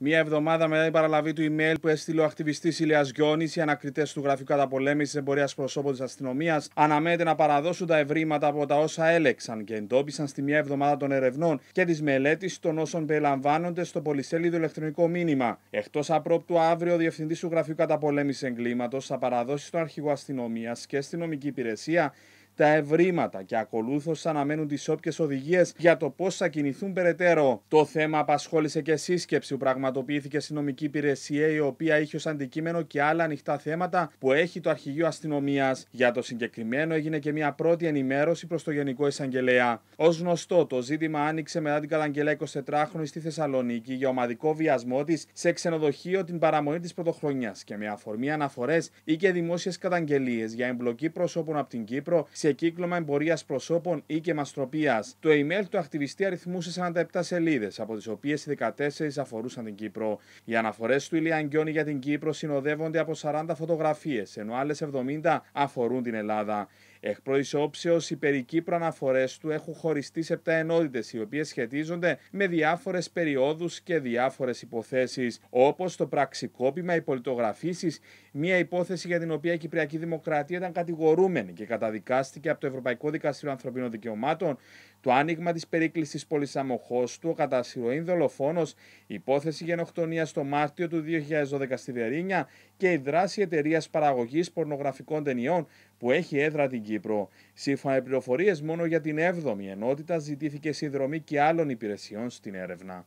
Μία εβδομάδα μετά την παραλαβή του email που έστειλε ο ακτιβιστής Ηλίας Γιώνη, οι ανακριτές του Γραφείου Καταπολέμησης Εμπορίας Προσώπων της Αστυνομίας αναμένεται να παραδώσουν τα ευρήματα από τα όσα έλεξαν και εντόπισαν στη μία εβδομάδα των ερευνών και της μελέτης των όσων περιλαμβάνονται στο πολυσέλιδο ηλεκτρονικό μήνυμα. Εκτός απρόπτου, αύριο ο διευθυντής του Γραφείου Καταπολέμησης Εγκλήματος θα παραδώσει στον αρχηγό αστυνομίας και νομική υπηρεσία τα ευρήματα και ακολούθως αναμένουν τις όποιες οδηγίες για το πώς θα κινηθούν περαιτέρω. Το θέμα απασχόλησε και σύσκεψη που πραγματοποιήθηκε στην νομική υπηρεσία, η οποία είχε ως αντικείμενο και άλλα ανοιχτά θέματα που έχει το Αρχηγείο Αστυνομίας. Για το συγκεκριμένο έγινε και μια πρώτη ενημέρωση προς το Γενικό Εισαγγελέα. Ως γνωστό, το ζήτημα άνοιξε μετά την καταγγελία 24χρονη στη Θεσσαλονίκη για ομαδικό βιασμό της σε ξενοδοχείο την παραμονή της πρωτοχρονιάς και με αφορμή αναφορές ή και δημόσιες καταγγελίες για εμπλοκή προσώπων από την Κύπρο σε σε κύκλωμα εμπορίας προσώπων ή και μαστροπίας. Το email του ακτιβιστή αριθμούσε 47 σελίδες, από τις οποίες 14 αφορούσαν την Κύπρο. Οι αναφορές του Ηλία Αγκιόνη για την Κύπρο συνοδεύονται από 40 φωτογραφίες, ενώ άλλες 70 αφορούν την Ελλάδα. Εκ πρώτη οι περικοί αναφορέ του έχουν χωριστεί σε 7 ενότητε, οι οποίες σχετίζονται με διάφορες περιόδους και διάφορες υποθέσεις, όπως το πραξικόπημα, οι πολιτογραφήσει, μια υπόθεση για την οποία η Κυπριακή Δημοκρατία ήταν κατηγορούμενη και καταδικάστηκε από το Ευρωπαϊκό Δικαστήριο Ανθρωπίνων Δικαιωμάτων, το άνοιγμα της περίκληση του, ο κατασυρωήν δολοφόνο, υπόθεση γενοκτονίας το Μάρτιο του 2012 στη Δερίνια και η δράση εταιρείας παραγωγής πορνογραφικών ταινιών που έχει έδρα την Κύπρο. Σύμφωνα με πληροφορίες, μόνο για την 7η ενότητα ζητήθηκε συνδρομή και άλλων υπηρεσιών στην έρευνα.